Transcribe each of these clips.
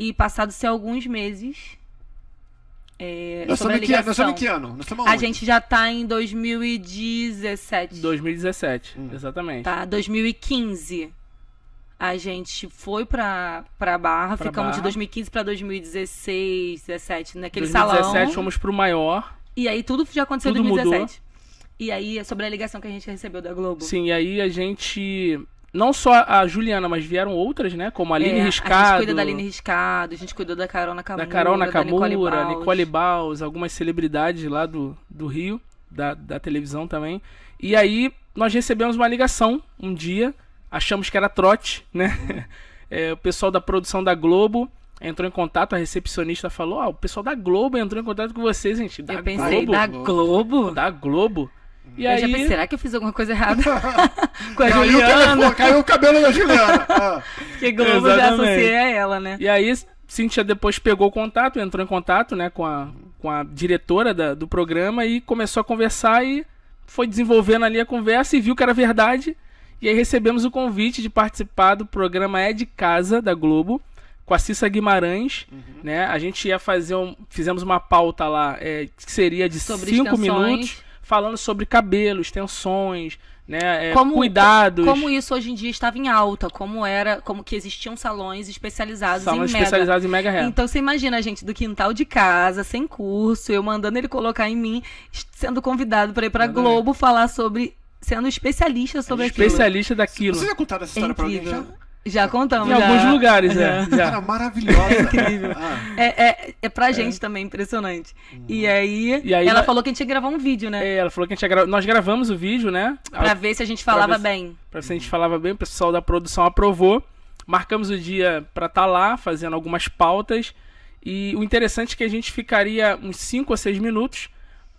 E passados-se alguns meses. É, nós, estamos que, nós estamos em que ano? Nós estamos a gente já está em 2017. 2017, hum. exatamente. Tá, 2015 a gente foi pra, pra Barra, pra ficamos Barra. de 2015 pra 2016, 17, naquele 2017, salão. 2017 fomos pro maior. E aí tudo já aconteceu em 2017. Mudou. E aí é sobre a ligação que a gente recebeu da Globo. Sim, e aí a gente não só a Juliana, mas vieram outras, né? Como a Aline é, Riscado. A gente cuida da Aline Riscado, a gente cuidou da Carol Nakamura. Da Carol Nakamura, da Nicole, Baus. Nicole Baus, algumas celebridades lá do, do Rio, da, da televisão também. E aí nós recebemos uma ligação um dia, achamos que era trote, né? É, o pessoal da produção da Globo entrou em contato, a recepcionista falou: Ó, oh, o pessoal da Globo entrou em contato com vocês, gente. Da Eu pensei, Globo? da Globo? Da Globo? E eu aí... já pensei, será que eu fiz alguma coisa errada? Com a caiu Juliana. O telefone, caiu o cabelo da Juliana. Ah. que Globo Exatamente. já associei a ela, né? E aí, Cintia depois pegou o contato, entrou em contato, né, com a, com a diretora da, do programa e começou a conversar e foi desenvolvendo ali a conversa e viu que era verdade. E aí recebemos o convite de participar do programa É de Casa da Globo com a Cissa Guimarães, uhum. né? A gente ia fazer um, fizemos uma pauta lá é, que seria de Sobre cinco minutos falando sobre cabelos, tensões, né, é, como, cuidados. Como isso hoje em dia estava em alta, como era, como que existiam salões especializados salões em mega. especializados em mega hair. Então você imagina a gente do quintal de casa, sem curso, eu mandando ele colocar em mim, sendo convidado para ir para Globo falar sobre sendo especialista sobre especialista é aquilo. Especialista daquilo. Vocês já contaram essa história é para alguém já? Já contamos. Em já. alguns lugares, é. Uhum. Já. Era maravilhosa. É incrível. Ah. É, é, é pra é. gente é. também, impressionante. Hum. E, aí, e aí ela falou que a gente ia gravar um vídeo, né? É, ela falou que a gente ia gravar. Nós gravamos o vídeo, né? Pra ver se a gente falava pra se... bem. Pra ver se a gente falava bem, o pessoal da produção aprovou. Marcamos o dia pra estar tá lá, fazendo algumas pautas. E o interessante é que a gente ficaria uns 5 ou 6 minutos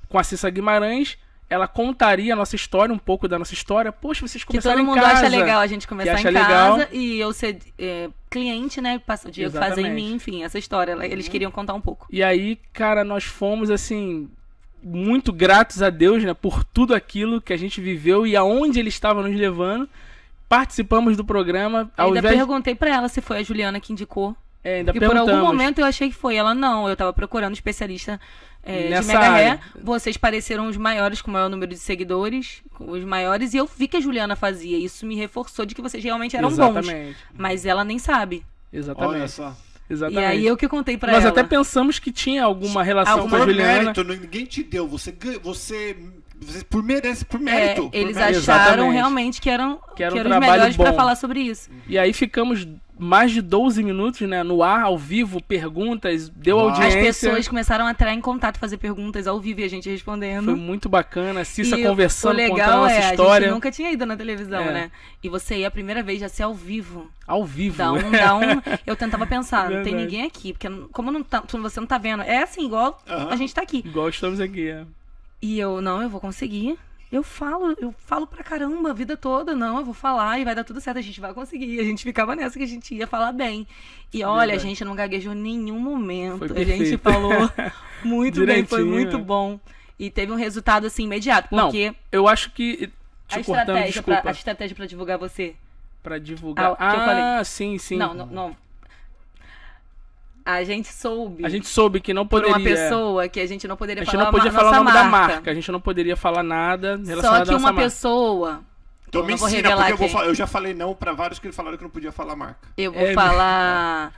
com a Cissa Guimarães ela contaria a nossa história, um pouco da nossa história. Poxa, vocês começaram Que todo mundo casa, acha legal a gente começar em casa legal. e eu ser é, cliente, né? Passa o dia Exatamente. fazer em mim, enfim, essa história. Uhum. Eles queriam contar um pouco. E aí, cara, nós fomos, assim, muito gratos a Deus, né? Por tudo aquilo que a gente viveu e aonde ele estava nos levando. Participamos do programa. Ao ainda invés... perguntei para ela se foi a Juliana que indicou. É, ainda e por algum momento eu achei que foi ela. Não, eu tava procurando especialista é, de Mega Ré. Vocês pareceram os maiores, com o maior número de seguidores, os maiores, e eu vi que a Juliana fazia. Isso me reforçou de que vocês realmente eram Exatamente. bons. Mas ela nem sabe. Exatamente. Olha só. Exatamente. E aí eu que contei para ela. Nós até pensamos que tinha alguma relação Algum com a Juliana. Mérito, ninguém te deu. Você, você por merece, por é, mérito. É, eles por mérito. acharam Exatamente. realmente que eram, que que eram os melhores para falar sobre isso. E aí ficamos mais de 12 minutos, né, no ar, ao vivo, perguntas, deu audiência. As pessoas começaram a entrar em contato, fazer perguntas ao vivo e a gente respondendo. Foi muito bacana, Cissa e conversando, o legal contando a nossa história. É, a gente nunca tinha ido na televisão, é. né? E você ia a primeira vez, já ser ao vivo. Ao vivo. Dá um, dá um. Eu tentava pensar, não tem ninguém aqui, porque como não tá, você não tá vendo, é assim, igual a gente tá aqui. Igual estamos aqui, é. E eu, não, eu vou conseguir. Eu falo, eu falo pra caramba a vida toda, não, eu vou falar e vai dar tudo certo, a gente vai conseguir. A gente ficava nessa que a gente ia falar bem. E olha, a gente não gaguejou em nenhum momento. A gente falou muito bem, foi muito bom. E teve um resultado assim imediato, porque Não, eu acho que a estratégia Pra, a estratégia para divulgar você. Para divulgar. Ah, ah sim, sim. Não, não, não a gente soube. A gente soube que não poderia. Por uma pessoa que a gente não poderia falar. A gente falar não podia falar o nome marca. da marca. A gente não poderia falar nada relacionado Só que uma pessoa. Então me ensina, porque eu, vou, eu já falei não para vários que falaram que não podia falar a marca. Eu vou é, né? falar.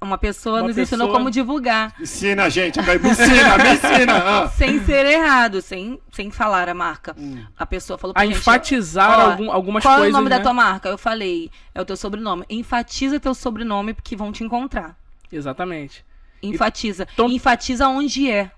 Uma pessoa uma nos pessoa... ensinou como divulgar. Ensina, gente. Me ensina, me ensina. Ah. sem ser errado, sem, sem falar a marca. Hum. A pessoa falou pra a gente... enfatizar algum, algumas qual coisas, Qual é o nome né? da tua marca? Eu falei, é o teu sobrenome. Enfatiza teu sobrenome porque vão te encontrar. Exatamente. Enfatiza. Então, enfatiza onde é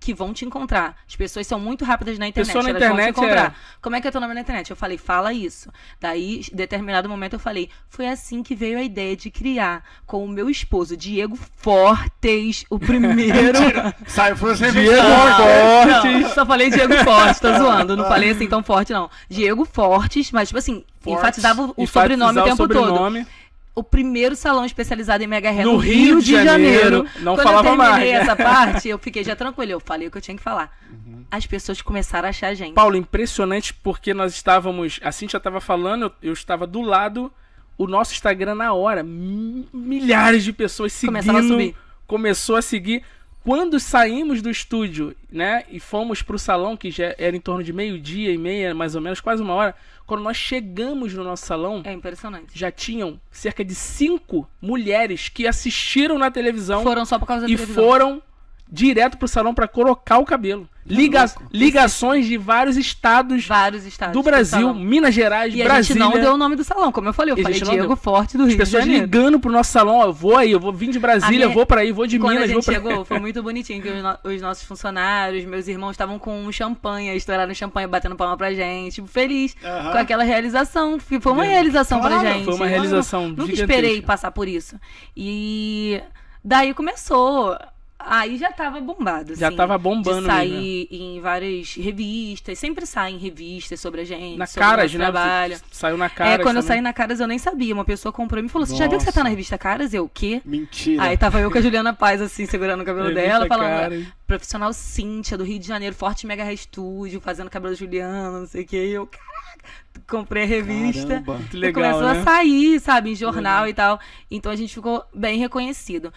que vão te encontrar. As pessoas são muito rápidas na internet. Pessoa na elas vão te é. encontrar. É... Como é que é teu nome na internet? Eu falei, fala isso. Daí, em determinado momento, eu falei, foi assim que veio a ideia de criar com o meu esposo, Diego Fortes, o primeiro. Sai, você Diego Fortes. Não, só falei Diego Fortes, tá zoando. Não ah. falei assim tão forte, não. Diego Fortes, mas, tipo assim, Fortes, enfatizava o sobrenome o, o tempo sobrenome. todo o primeiro salão especializado em mega hair no, no Rio, Rio, de, de Janeiro. Janeiro. Não Quando falava eu terminei mais. essa parte, eu fiquei já tranquilo. Eu falei o que eu tinha que falar. Uhum. As pessoas começaram a achar a gente. Paulo, impressionante porque nós estávamos. A Cintia estava falando, eu, eu, estava do lado, o nosso Instagram na hora. Milhares de pessoas seguindo. Começaram a subir. Começou a seguir. Quando saímos do estúdio, né, e fomos para o salão, que já era em torno de meio-dia e meia, mais ou menos, quase uma hora, quando nós chegamos no nosso salão. É impressionante. Já tinham cerca de cinco mulheres que assistiram na televisão. Foram só por causa da e televisão. E foram direto pro salão para colocar o cabelo. Liga, ligações de vários estados, vários estados do Brasil, do Minas Gerais, e Brasília. a gente não deu o nome do salão, como eu falei, eu e falei Diego deu. Forte do Rio As pessoas ligando pro nosso salão, ó, vou aí, eu vou vir de Brasília, minha... vou para aí, vou de Quando Minas, a gente pra... foi muito bonitinho que os, no... os, nossos funcionários, meus irmãos estavam com um champanhe, estouraram champanhe, batendo palma pra gente, tipo, feliz uh -huh. com aquela realização. Foi uma realização claro, pra gente. Foi uma realização. Eu nunca esperei passar por isso. E daí começou Aí já tava bombado, Já assim, tava bombando De sair em várias revistas. Sempre saem revistas sobre a gente, na sobre Caras, o né? trabalho. Saiu na é, Caras É, quando eu saí na Caras, eu nem sabia. Uma pessoa comprou e me falou, você assim, já viu que você tá na revista Caras? Eu, o quê? Mentira. Aí tava eu com a Juliana Paz, assim, segurando o cabelo dela, falando... Caras. Profissional Cíntia, do Rio de Janeiro, Forte Mega Estúdio, fazendo cabelo Juliana, não sei o quê. E eu, caraca, comprei a revista. Caramba, e legal, começou né? a sair, sabe, em jornal e tal. Então a gente ficou bem reconhecido.